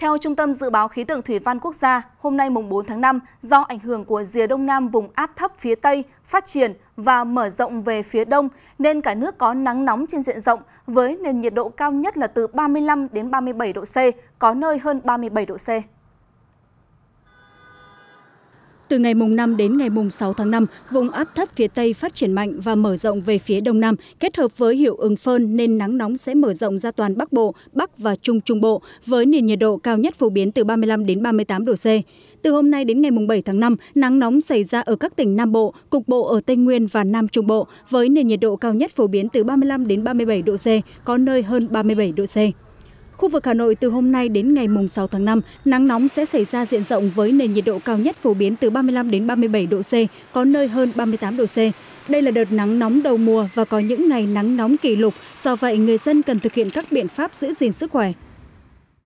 Theo Trung tâm Dự báo Khí tượng Thủy văn Quốc gia, hôm nay mùng 4 tháng 5, do ảnh hưởng của rìa đông nam vùng áp thấp phía Tây phát triển và mở rộng về phía đông, nên cả nước có nắng nóng trên diện rộng, với nền nhiệt độ cao nhất là từ 35 đến 37 độ C, có nơi hơn 37 độ C từ ngày mùng năm đến ngày mùng sáu tháng năm vùng áp thấp phía tây phát triển mạnh và mở rộng về phía đông nam kết hợp với hiệu ứng phơn nên nắng nóng sẽ mở rộng ra toàn bắc bộ bắc và trung trung bộ với nền nhiệt độ cao nhất phổ biến từ ba mươi năm ba mươi tám độ c từ hôm nay đến ngày mùng bảy tháng năm nắng nóng xảy ra ở các tỉnh nam bộ cục bộ ở tây nguyên và nam trung bộ với nền nhiệt độ cao nhất phổ biến từ ba mươi năm ba mươi bảy độ c có nơi hơn ba mươi bảy độ c Khu vực Hà Nội từ hôm nay đến ngày mùng 6 tháng 5, nắng nóng sẽ xảy ra diện rộng với nền nhiệt độ cao nhất phổ biến từ 35 đến 37 độ C, có nơi hơn 38 độ C. Đây là đợt nắng nóng đầu mùa và có những ngày nắng nóng kỷ lục, do vậy người dân cần thực hiện các biện pháp giữ gìn sức khỏe.